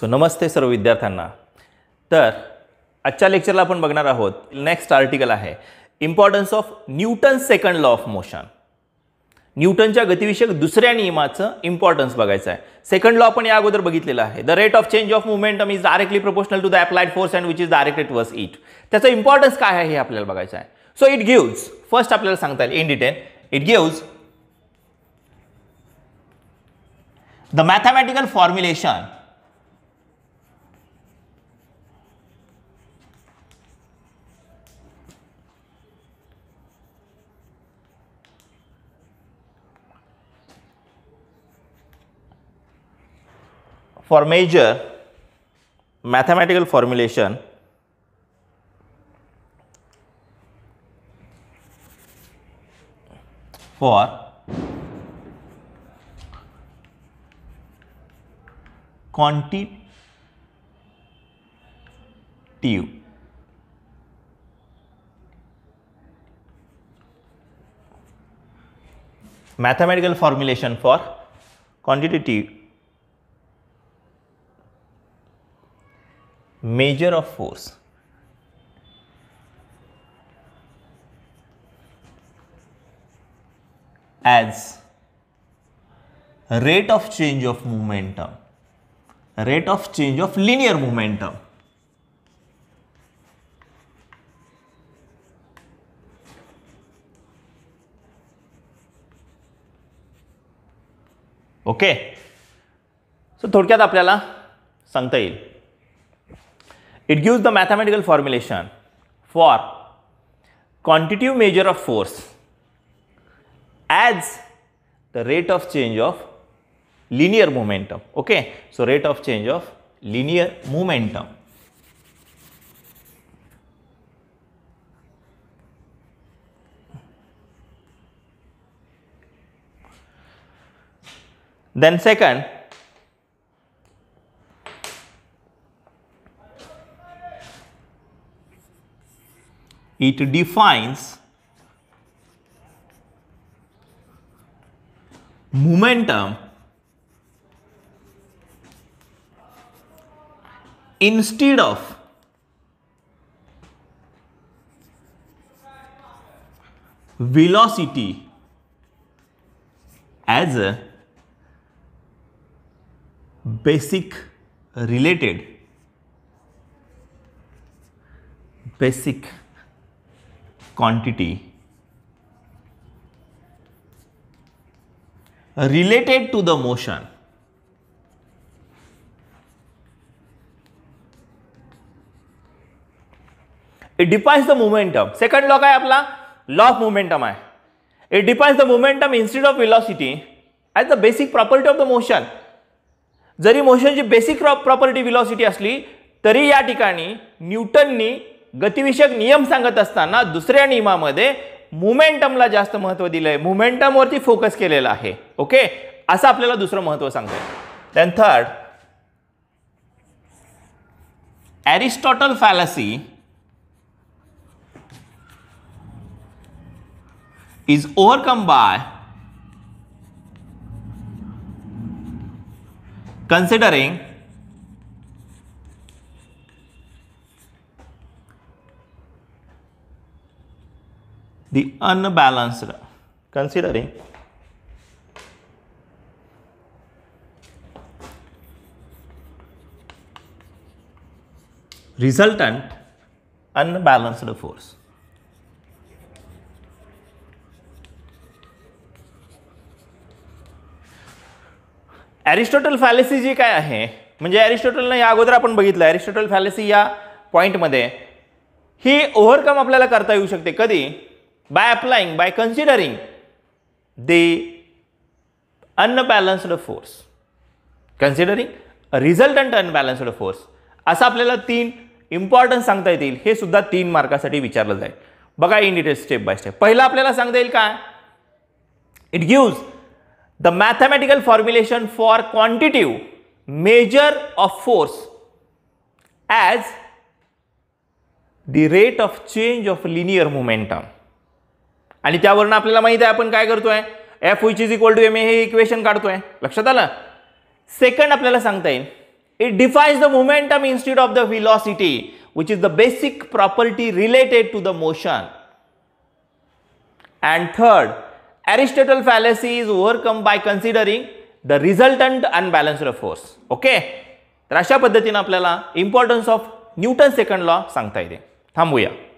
So नमस्ते सर्व विद्यार्थ्यांना तर आजच्या लेक्चरला आपण बघणार आहोत नेक्स्ट आर्टिकल आहे importance of Newton second law of motion न्यूटनच्या गतिविषयक दुसऱ्या नियमाचं इम्पॉर्टन्स बघायचं आहे सेकंड लॉ आपण या अगोदर बघितलेलं आहे the rate of change of movement is directly proportional to the applied force and which is directed verse it त्याचं इम्पॉर्टन्स काय आहे हे आपल्याला बघायचं आहे सो इट गिव्ज फर्स्ट आपल्याला सांगता येईल in detail it gives the mathematical formulation for major mathematical formulation for quantitative mathematical formulation for quantitative measure of force as rate of change of momentum rate of change of linear movement okay so थोडक्यात आपल्याला सांगता येईल It gives the mathematical formulation for quantitative measure of force as the rate of change of linear momentum. Okay. So, rate of change of linear momentum. Then second, it defines momentum instead of velocity as a basic related basic quantity related to the motion it defines the momentum second law काय आपला law of momentum आहे it defines the momentum institute of velocity as the basic property of the motion जरी मोशनची basic property velocity असली तरी या ठिकाणी न्यूटननी गतिविषयक नियम सांगत असताना दुसऱ्या नियमामध्ये मुमेंटमला जास्त महत्त्व दिलं आहे मुमेंटमवरती फोकस केलेला आहे ओके असं आपल्याला दुसरं महत्त्व सांगतो then third Aristotle fallacy is overcome by considering the unbalanced considering resultant unbalanced force. Aristotle fallacy जी काय आहे म्हणजे ॲरिस्टॉटलनं या अगोदर आपण बघितलं ॲरिस्टॉटल फॅलेसी या पॉईंटमध्ये ही ओव्हरकम आपल्याला करता येऊ शकते कधी by applying, by considering the unbalanced force. Considering resultant unbalanced force असं आपल्याला तीन इम्पॉर्टन्स सांगता येतील हे सुद्धा तीन मार्कासाठी विचारलं जाईल बघा in detail step by step पहिलं आपल्याला सांगता येईल काय it gives the mathematical formulation for quantitative measure of force as the rate of change of linear momentum आणि त्यावरून आपल्याला माहिती आहे आपण काय करतोय F which is equal to M A हे इक्वेशन काढतोय लक्षात आलं सेकंड आपल्याला सांगता येईल it defines the momentum institute of the velocity which is the basic property related to the motion and third is overcome by by the the resultant balance of force okay तर अशा पद्धतीनं आपल्याला importance of Newton second law सांगता येते थांबूया